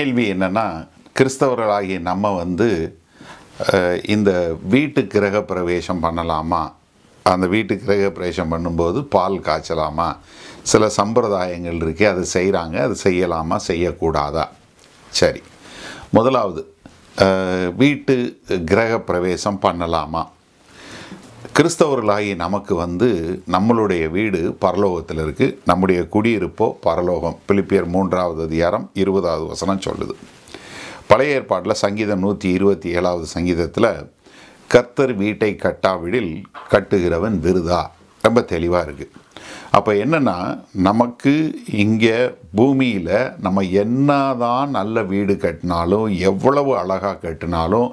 கேள்வி என்னென்னா கிறிஸ்தவர்களாகிய நம்ம வந்து இந்த வீட்டு கிரக பிரவேசம் பண்ணலாமா அந்த வீட்டு கிரக பிரவேசம் பண்ணும்போது பால் காய்ச்சலாமா சில சம்பிரதாயங்கள் இருக்கே அது செய்கிறாங்க அது செய்யலாமா செய்யக்கூடாதா சரி முதலாவது வீட்டு கிரக பிரவேசம் பண்ணலாமா கிறிஸ்தவர்களாகி நமக்கு வந்து நம்மளுடைய வீடு பரலோகத்தில் இருக்குது நம்முடைய குடியிருப்போ பரலோகம் பிலிப்பியர் மூன்றாவது அதிகாரம் இருபதாவது வசனம் சொல்லுது பழைய ஏற்பாட்டில் சங்கீதம் நூற்றி இருபத்தி ஏழாவது சங்கீதத்தில் கர்த்தர் வீட்டை கட்டாவிடில் கட்டுகிறவன் விருதா ரொம்ப தெளிவாக இருக்குது அப்போ என்னென்னா நமக்கு இங்கே பூமியில் நம்ம என்ன தான் நல்ல வீடு கட்டினாலும் எவ்வளவு அழகாக கட்டினாலும்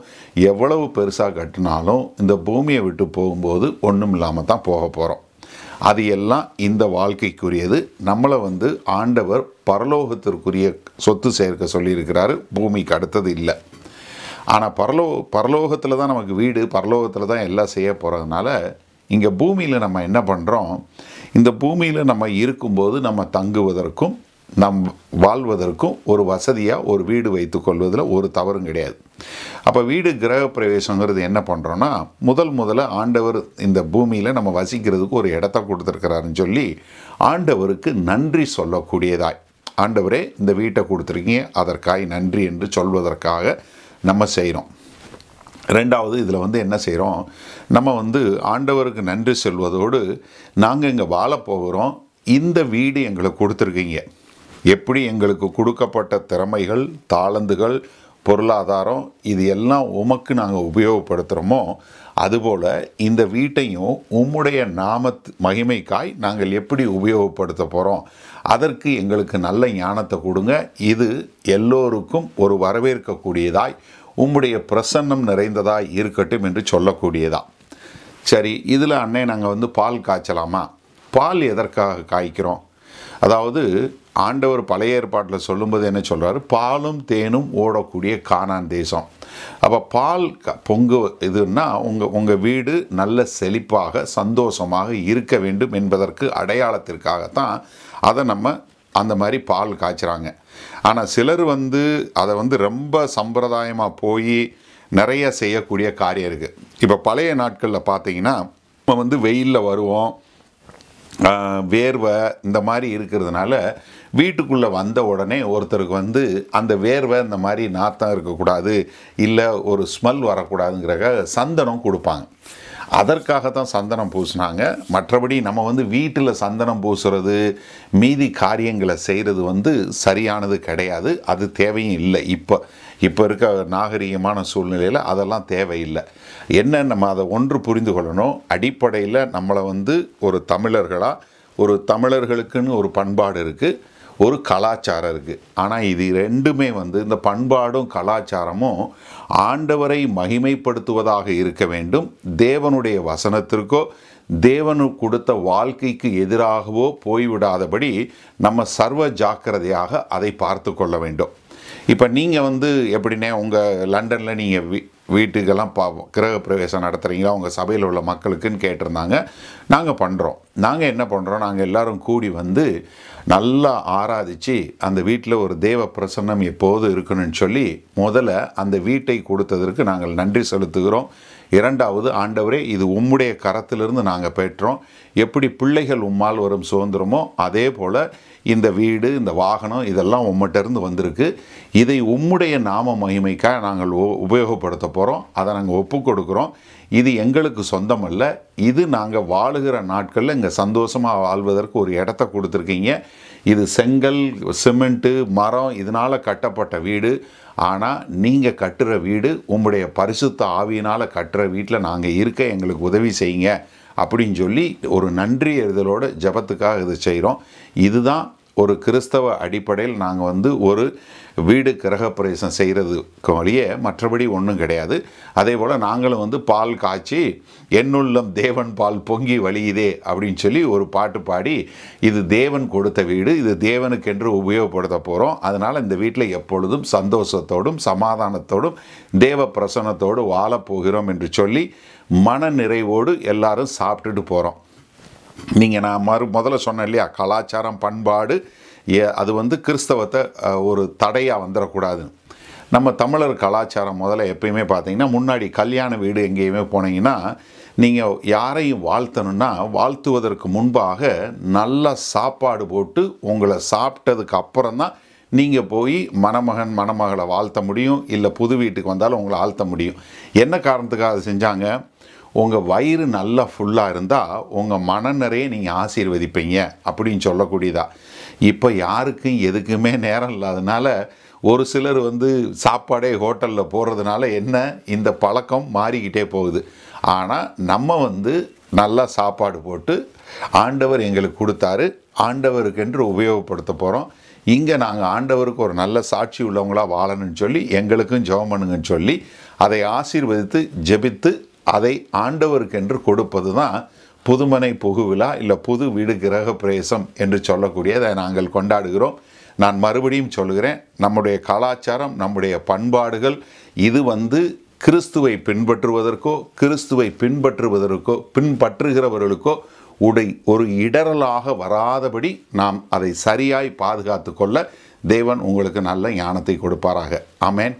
எவ்வளவு பெருசாக கட்டினாலும் இந்த பூமியை விட்டு போகும்போது ஒன்றும் இல்லாமல் தான் போக போகிறோம் அது எல்லாம் இந்த வாழ்க்கைக்குரியது நம்மளை வந்து ஆண்டவர் பரலோகத்திற்குரிய சொத்து சேர்க்க சொல்லியிருக்கிறாரு பூமிக்கு அடுத்தது இல்லை ஆனால் பரலோ பரலோகத்தில் தான் நமக்கு வீடு பரலோகத்தில் தான் எல்லாம் செய்ய போகிறதுனால இங்கே பூமியில் நம்ம என்ன பண்ணுறோம் இந்த பூமியில் நம்ம இருக்கும்போது நம்ம தங்குவதற்கும் நம் வாழ்வதற்கும் ஒரு வசதியாக ஒரு வீடு வைத்து கொள்வதில் ஒரு தவறும் கிடையாது அப்போ வீடு கிரக பிரவேசங்கிறது என்ன பண்ணுறோன்னா முதல் முதல்ல ஆண்டவர் இந்த பூமியில் நம்ம வசிக்கிறதுக்கு ஒரு இடத்த கொடுத்துருக்கிறாருன்னு சொல்லி ஆண்டவருக்கு நன்றி சொல்லக்கூடியதாய் ஆண்டவரே இந்த வீட்டை கொடுத்துருக்கீங்க அதற்காய் நன்றி என்று சொல்வதற்காக நம்ம செய்கிறோம் ரெண்டாவது இதில் வந்து என்ன செய்கிறோம் நம்ம வந்து ஆண்டவருக்கு நன்றி சொல்வதோடு நாங்கள் இங்கே வாழ போகிறோம் இந்த வீடு எங்களுக்கு கொடுத்துருக்கீங்க எப்படி எங்களுக்கு கொடுக்கப்பட்ட திறமைகள் தாளந்துகள் பொருளாதாரம் இது எல்லாம் உமக்கு நாங்கள் உபயோகப்படுத்துகிறோமோ அதுபோல் இந்த வீட்டையும் உம்முடைய நாம மகிமைக்காய் நாங்கள் எப்படி உபயோகப்படுத்த போகிறோம் அதற்கு எங்களுக்கு நல்ல ஞானத்தை கொடுங்க இது எல்லோருக்கும் ஒரு வரவேற்கக்கூடியதாய் உம்முடைய பிரசன்னம் நிறைந்ததாக இருக்கட்டும் என்று சொல்லக்கூடியதா சரி இதில் அன்னை நாங்கள் வந்து பால் காய்ச்சலாமா பால் எதற்காக காய்க்கிறோம் அதாவது ஆண்டவர் பழைய ஏற்பாட்டில் சொல்லும்போது என்ன சொல்கிறார் பாலும் தேனும் ஓடக்கூடிய காணான் தேசம் அப்போ பால் க பொங்கு இதுன்னா உங்கள் உங்கள் வீடு நல்ல செழிப்பாக சந்தோஷமாக இருக்க வேண்டும் என்பதற்கு அடையாளத்திற்காகத்தான் அதை நம்ம அந்த மாதிரி பால் காய்ச்சுறாங்க ஆனால் சிலர் வந்து அதை வந்து ரொம்ப சம்பிரதாயமாக போய் நிறைய செய்யக்கூடிய காரியம் இருக்குது இப்போ பழைய நாட்களில் பார்த்தீங்கன்னா நம்ம வந்து வெயிலில் வருவோம் வேர்வை இந்த மாதிரி இருக்கிறதுனால வீட்டுக்குள்ளே வந்த உடனே ஒருத்தருக்கு வந்து அந்த வேர்வை இந்த மாதிரி நாத்தம் இருக்கக்கூடாது இல்லை ஒரு ஸ்மெல் வரக்கூடாதுங்கிறக்க சந்தனம் கொடுப்பாங்க அதற்காக தான் சந்தனம் பூசினாங்க மற்றபடி நம்ம வந்து வீட்டில் சந்தனம் பூசுறது மீதி காரியங்களை செய்கிறது வந்து சரியானது கிடையாது அது தேவையும் இல்லை இப்போ இப்போ இருக்க நாகரீகமான சூழ்நிலையில் அதெல்லாம் தேவையில்லை என்ன நம்ம அதை ஒன்று புரிந்து கொள்ளணும் அடிப்படையில் நம்மளை வந்து ஒரு தமிழர்களாக ஒரு தமிழர்களுக்குன்னு ஒரு பண்பாடு இருக்குது ஒரு கலாச்சாரம் இருக்குது ஆனால் இது ரெண்டுமே வந்து இந்த பண்பாடும் கலாச்சாரமும் ஆண்டவரை மகிமைப்படுத்துவதாக இருக்க வேண்டும் தேவனுடைய வசனத்திற்கோ தேவனு கொடுத்த வாழ்க்கைக்கு எதிராகவோ போய்விடாதபடி நம்ம சர்வ ஜாக்கிரதையாக அதை பார்த்து கொள்ள வேண்டும் இப்போ நீங்கள் வந்து எப்படின்னா உங்கள் லண்டனில் நீங்கள் வீ வீட்டுக்கெல்லாம் பா கிரக பிரவேசம் நடத்துகிறீங்களா உங்கள் சபையில் உள்ள மக்களுக்குன்னு கேட்டிருந்தாங்க நாங்கள் பண்ணுறோம் நாங்கள் என்ன பண்ணுறோம் நாங்கள் எல்லோரும் கூடி வந்து நல்லா ஆராதிச்சு அந்த வீட்டில் ஒரு தேவ பிரசன்னம் எப்போது இருக்கணும்னு சொல்லி முதல்ல அந்த வீட்டை கொடுத்ததற்கு நாங்கள் நன்றி செலுத்துகிறோம் இரண்டாவது ஆண்டவரே இது உம்முடைய கரத்திலிருந்து நாங்கள் பெற்றோம் எப்படி பிள்ளைகள் உம்மால் வரும் சுதந்திரமோ அதே போல் இந்த வீடு இந்த வாகனம் இதெல்லாம் இருந்து வந்திருக்கு இதை உம்முடைய நாம மகிமைக்காக நாங்கள் உபயோகப்படுத்த போகிறோம் அதை நாங்கள் ஒப்பு கொடுக்குறோம் இது எங்களுக்கு சொந்தமல்ல இது நாங்கள் வாழுகிற நாட்களில் இங்கே சந்தோஷமாக வாழ்வதற்கு ஒரு இடத்த கொடுத்துருக்கீங்க இது செங்கல் சிமெண்ட்டு மரம் இதனால் கட்டப்பட்ட வீடு ஆனால் நீங்கள் கட்டுற வீடு உங்களுடைய பரிசுத்த ஆவியினால் கட்டுற வீட்டில் நாங்கள் இருக்க எங்களுக்கு உதவி செய்யுங்க அப்படின்னு சொல்லி ஒரு நன்றி எழுதலோடு ஜபத்துக்காக இது செய்கிறோம் இதுதான் ஒரு கிறிஸ்தவ அடிப்படையில் நாங்கள் வந்து ஒரு வீடு கிரகப்பிரவேசம் செய்கிறதுக்கு வழியே மற்றபடி ஒன்றும் கிடையாது அதே போல் நாங்களும் வந்து பால் காய்ச்சி என்னுள்ளம் தேவன் பால் பொங்கி வழியுதே அப்படின்னு சொல்லி ஒரு பாட்டு பாடி இது தேவன் கொடுத்த வீடு இது தேவனுக்கென்று உபயோகப்படுத்த போகிறோம் அதனால் இந்த வீட்டில் எப்பொழுதும் சந்தோஷத்தோடும் சமாதானத்தோடும் தேவ பிரசனத்தோடு வாழப்போகிறோம் என்று சொல்லி மன நிறைவோடு எல்லாரும் சாப்பிட்டுட்டு போகிறோம் நீங்கள் நான் மறு முதல்ல சொன்னேன் இல்லையா கலாச்சாரம் பண்பாடு அது வந்து கிறிஸ்தவத்தை ஒரு தடையாக வந்துடக்கூடாதுன்னு நம்ம தமிழர் கலாச்சாரம் முதல்ல எப்பயுமே பார்த்தீங்கன்னா முன்னாடி கல்யாண வீடு எங்கேயுமே போனீங்கன்னா நீங்கள் யாரையும் வாழ்த்தணுன்னா வாழ்த்துவதற்கு முன்பாக நல்ல சாப்பாடு போட்டு உங்களை சாப்பிட்டதுக்கு அப்புறம் தான் நீங்கள் போய் மணமகன் மணமகளை வாழ்த்த முடியும் இல்லை புது வீட்டுக்கு வந்தாலும் உங்களை ஆழ்த்த முடியும் என்ன காரணத்துக்காக செஞ்சாங்க உங்கள் வயிறு நல்லா ஃபுல்லாக இருந்தால் உங்கள் மனநிறைய நீங்கள் ஆசீர்வதிப்பீங்க அப்படின்னு சொல்லக்கூடியதா இப்போ யாருக்கும் எதுக்குமே நேரம் இல்லாதனால ஒரு சிலர் வந்து சாப்பாடே ஹோட்டலில் போடுறதுனால என்ன இந்த பழக்கம் மாறிக்கிட்டே போகுது ஆனால் நம்ம வந்து நல்லா சாப்பாடு போட்டு ஆண்டவர் எங்களுக்கு கொடுத்தாரு ஆண்டவருக்கென்று உபயோகப்படுத்த போகிறோம் இங்கே நாங்கள் ஆண்டவருக்கு ஒரு நல்ல சாட்சி உள்ளவங்களாக வாழணும்னு சொல்லி எங்களுக்கும் ஜெபம் பண்ணுங்கன்னு சொல்லி அதை ஆசீர்வதித்து ஜெபித்து அதை ஆண்டவருக்கென்று கொடுப்பது தான் புதுமனை புகுவிழா இல்லை புது வீடு கிரக பிரவேசம் என்று சொல்லக்கூடியதை நாங்கள் கொண்டாடுகிறோம் நான் மறுபடியும் சொல்கிறேன் நம்முடைய கலாச்சாரம் நம்முடைய பண்பாடுகள் இது வந்து கிறிஸ்துவை பின்பற்றுவதற்கோ கிறிஸ்துவை பின்பற்றுவதற்கோ பின்பற்றுகிறவர்களுக்கோ உடை ஒரு இடரலாக வராதபடி நாம் அதை சரியாய் பாதுகாத்து கொள்ள தேவன் உங்களுக்கு நல்ல ஞானத்தை கொடுப்பாராக ஆமேன்